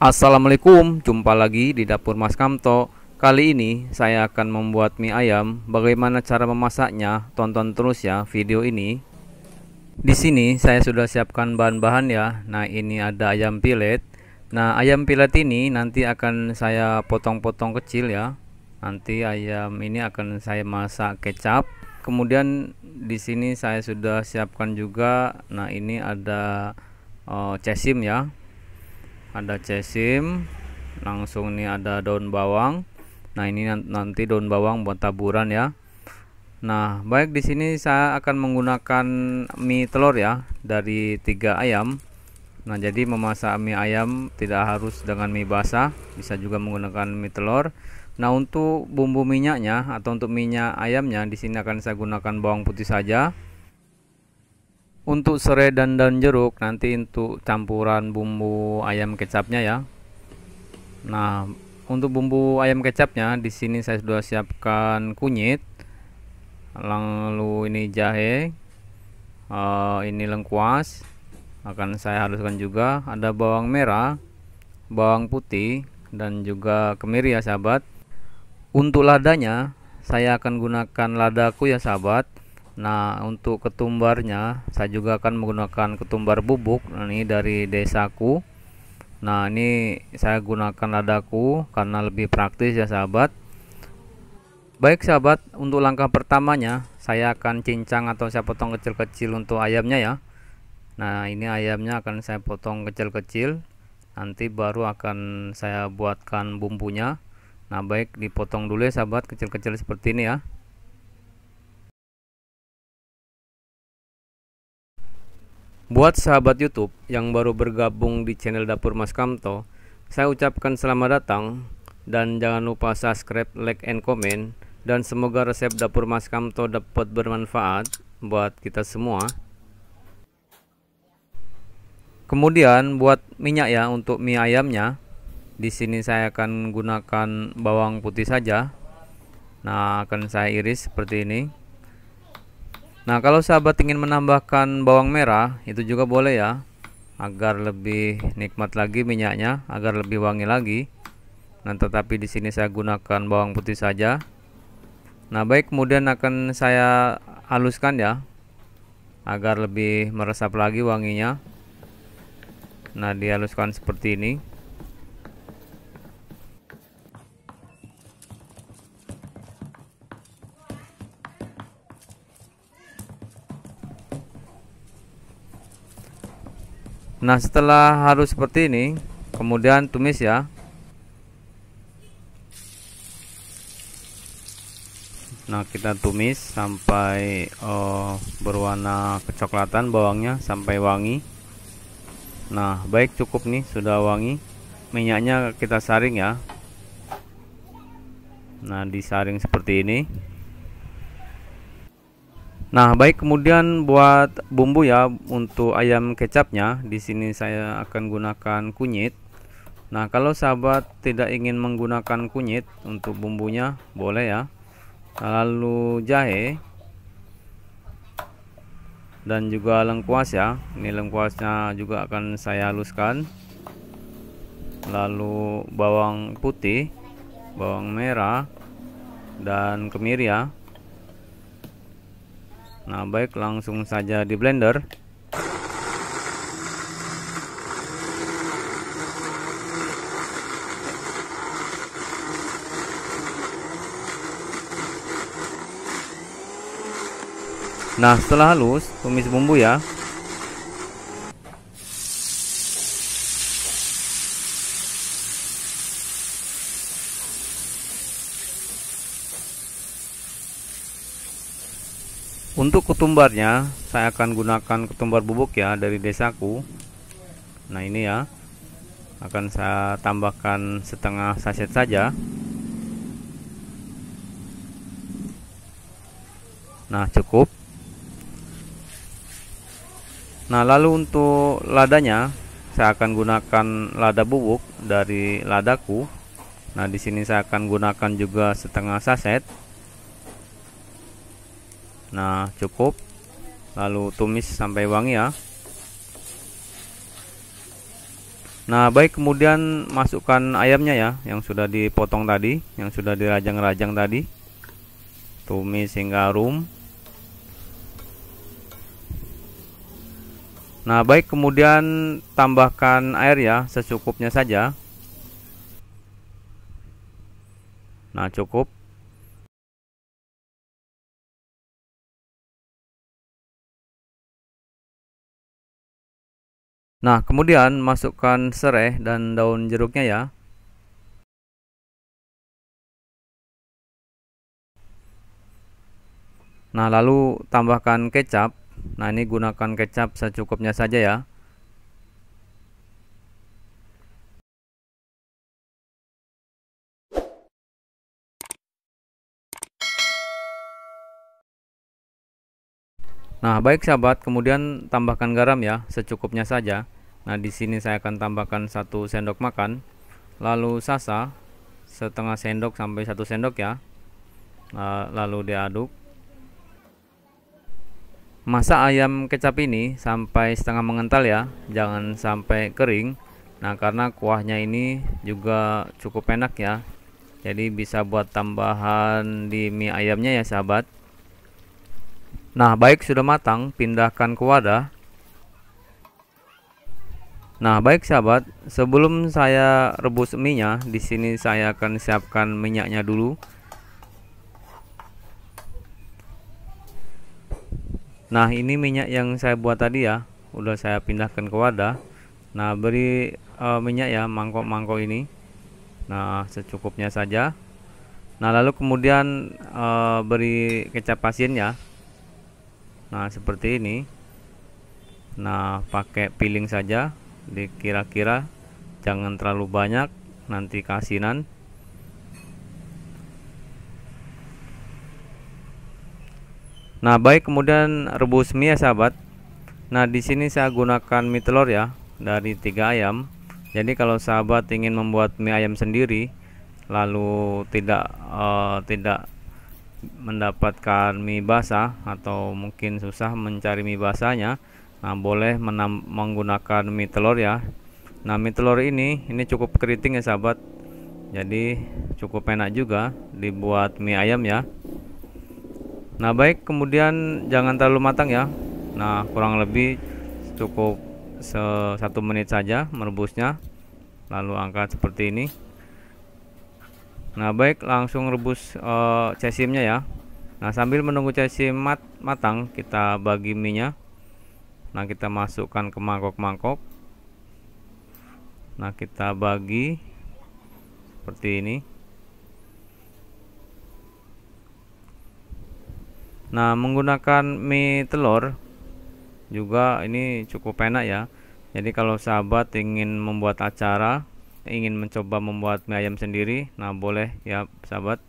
Assalamualaikum, jumpa lagi di dapur Mas Kamto. Kali ini saya akan membuat mie ayam. Bagaimana cara memasaknya? Tonton terus ya video ini. Di sini saya sudah siapkan bahan-bahan ya. Nah, ini ada ayam pilet. Nah, ayam pilet ini nanti akan saya potong-potong kecil ya. Nanti ayam ini akan saya masak kecap. Kemudian di sini saya sudah siapkan juga. Nah, ini ada uh, cesim ya ada cesim langsung nih ada daun bawang nah ini nanti daun bawang buat taburan ya nah baik di sini saya akan menggunakan mie telur ya dari tiga ayam nah jadi memasak mie ayam tidak harus dengan mie basah bisa juga menggunakan mie telur nah untuk bumbu minyaknya atau untuk minyak ayamnya di sini akan saya gunakan bawang putih saja untuk serai dan daun jeruk nanti untuk campuran bumbu ayam kecapnya ya nah untuk bumbu ayam kecapnya di sini saya sudah siapkan kunyit lalu ini jahe uh, ini lengkuas akan saya haluskan juga ada bawang merah bawang putih dan juga kemiri ya sahabat untuk ladanya saya akan gunakan ladaku ya sahabat Nah untuk ketumbarnya saya juga akan menggunakan ketumbar bubuk nah, ini dari desaku Nah ini saya gunakan ladaku karena lebih praktis ya sahabat Baik sahabat untuk langkah pertamanya saya akan cincang atau saya potong kecil-kecil untuk ayamnya ya Nah ini ayamnya akan saya potong kecil-kecil Nanti baru akan saya buatkan bumbunya Nah baik dipotong dulu ya sahabat kecil-kecil seperti ini ya Buat sahabat YouTube yang baru bergabung di channel Dapur Mas Kamto, saya ucapkan selamat datang dan jangan lupa subscribe, like, and comment dan semoga resep Dapur Mas Kamto dapat bermanfaat buat kita semua. Kemudian buat minyak ya untuk mie ayamnya. Di sini saya akan gunakan bawang putih saja. Nah, akan saya iris seperti ini. Nah, kalau sahabat ingin menambahkan bawang merah, itu juga boleh ya, agar lebih nikmat lagi minyaknya, agar lebih wangi lagi. Nah, tetapi di sini saya gunakan bawang putih saja. Nah, baik kemudian akan saya haluskan ya, agar lebih meresap lagi wanginya. Nah, dihaluskan seperti ini. Nah setelah harus seperti ini kemudian tumis ya Nah kita tumis sampai uh, berwarna kecoklatan bawangnya sampai wangi Nah baik cukup nih sudah wangi Minyaknya kita saring ya Nah disaring seperti ini Nah, baik kemudian buat bumbu ya untuk ayam kecapnya, di sini saya akan gunakan kunyit. Nah, kalau sahabat tidak ingin menggunakan kunyit untuk bumbunya, boleh ya. Lalu jahe dan juga lengkuas ya. Ini lengkuasnya juga akan saya haluskan. Lalu bawang putih, bawang merah dan kemiri ya Nah baik langsung saja di blender Nah setelah halus tumis bumbu ya untuk ketumbarnya saya akan gunakan ketumbar bubuk ya dari desaku nah ini ya akan saya tambahkan setengah saset saja nah cukup nah lalu untuk ladanya saya akan gunakan lada bubuk dari ladaku nah di sini saya akan gunakan juga setengah saset nah cukup lalu tumis sampai wangi ya nah baik kemudian masukkan ayamnya ya yang sudah dipotong tadi yang sudah dirajang-rajang tadi tumis hingga harum nah baik kemudian tambahkan air ya secukupnya saja nah cukup Nah, kemudian masukkan serai dan daun jeruknya ya. Nah, lalu tambahkan kecap. Nah, ini gunakan kecap secukupnya saja ya. Nah, baik sahabat, kemudian tambahkan garam ya, secukupnya saja. Nah, di sini saya akan tambahkan satu sendok makan, lalu sasa setengah sendok sampai satu sendok ya. Nah, lalu diaduk. Masak ayam kecap ini sampai setengah mengental ya, jangan sampai kering. Nah, karena kuahnya ini juga cukup enak ya. Jadi bisa buat tambahan di mie ayamnya ya, sahabat. Nah, baik sudah matang, pindahkan ke wadah. Nah, baik sahabat, sebelum saya rebus mie-nya, di sini saya akan siapkan minyaknya dulu. Nah, ini minyak yang saya buat tadi ya, udah saya pindahkan ke wadah. Nah, beri uh, minyak ya mangkok-mangkok ini. Nah, secukupnya saja. Nah, lalu kemudian uh, beri kecap asin ya nah seperti ini nah pakai piling saja dikira-kira jangan terlalu banyak nanti kasinan Nah, baik kemudian rebus mie ya sahabat. Nah, di sini saya gunakan mie telur ya dari tiga ayam. Jadi kalau sahabat ingin membuat mie ayam sendiri lalu tidak uh, tidak mendapatkan mie basah atau mungkin susah mencari mie basahnya nah boleh menggunakan mie telur ya nah mie telur ini ini cukup keriting ya sahabat jadi cukup enak juga dibuat mie ayam ya nah baik kemudian jangan terlalu matang ya nah kurang lebih cukup satu menit saja merebusnya lalu angkat seperti ini Nah baik langsung rebus uh, eh, cesimnya ya Nah sambil menunggu cesim mat matang kita bagi mie nya. Nah kita masukkan ke mangkok-mangkok Nah kita bagi seperti ini Nah menggunakan mie telur juga ini cukup enak ya Jadi kalau sahabat ingin membuat acara ingin mencoba membuat mie ayam sendiri nah boleh ya sahabat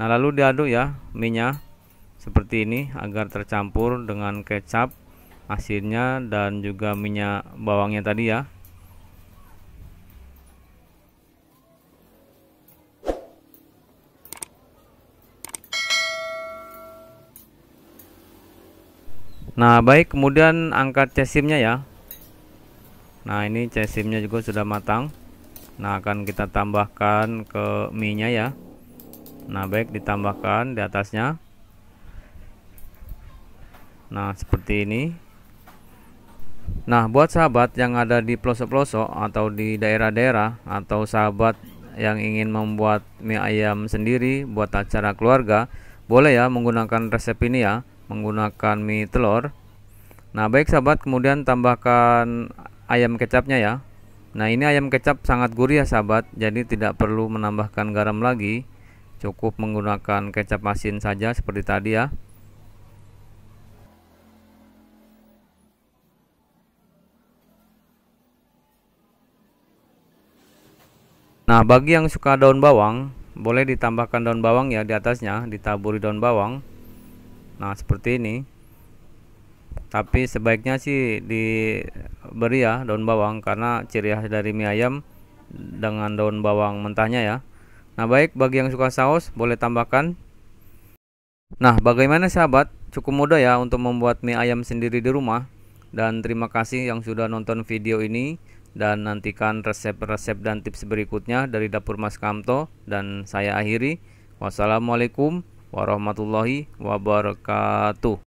nah lalu diaduk ya minyak seperti ini agar tercampur dengan kecap asinnya dan juga minyak bawangnya tadi ya Nah baik kemudian angkat cesimnya ya Nah ini cesimnya juga sudah matang nah akan kita tambahkan ke mie nya ya nah baik ditambahkan di atasnya nah seperti ini nah buat sahabat yang ada di pelosok-pelosok atau di daerah-daerah atau sahabat yang ingin membuat mie ayam sendiri buat acara keluarga boleh ya menggunakan resep ini ya menggunakan mie telur nah baik sahabat kemudian tambahkan ayam kecapnya ya Nah ini ayam kecap sangat gurih ya sahabat Jadi tidak perlu menambahkan garam lagi Cukup menggunakan kecap asin saja seperti tadi ya Nah bagi yang suka daun bawang Boleh ditambahkan daun bawang ya di atasnya Ditaburi daun bawang Nah seperti ini tapi sebaiknya sih diberi ya daun bawang karena ciri khas dari mie ayam dengan daun bawang mentahnya ya nah baik bagi yang suka saus boleh tambahkan nah bagaimana sahabat cukup mudah ya untuk membuat mie ayam sendiri di rumah dan terima kasih yang sudah nonton video ini dan nantikan resep-resep dan tips berikutnya dari dapur Mas Kamto dan saya akhiri wassalamualaikum warahmatullahi wabarakatuh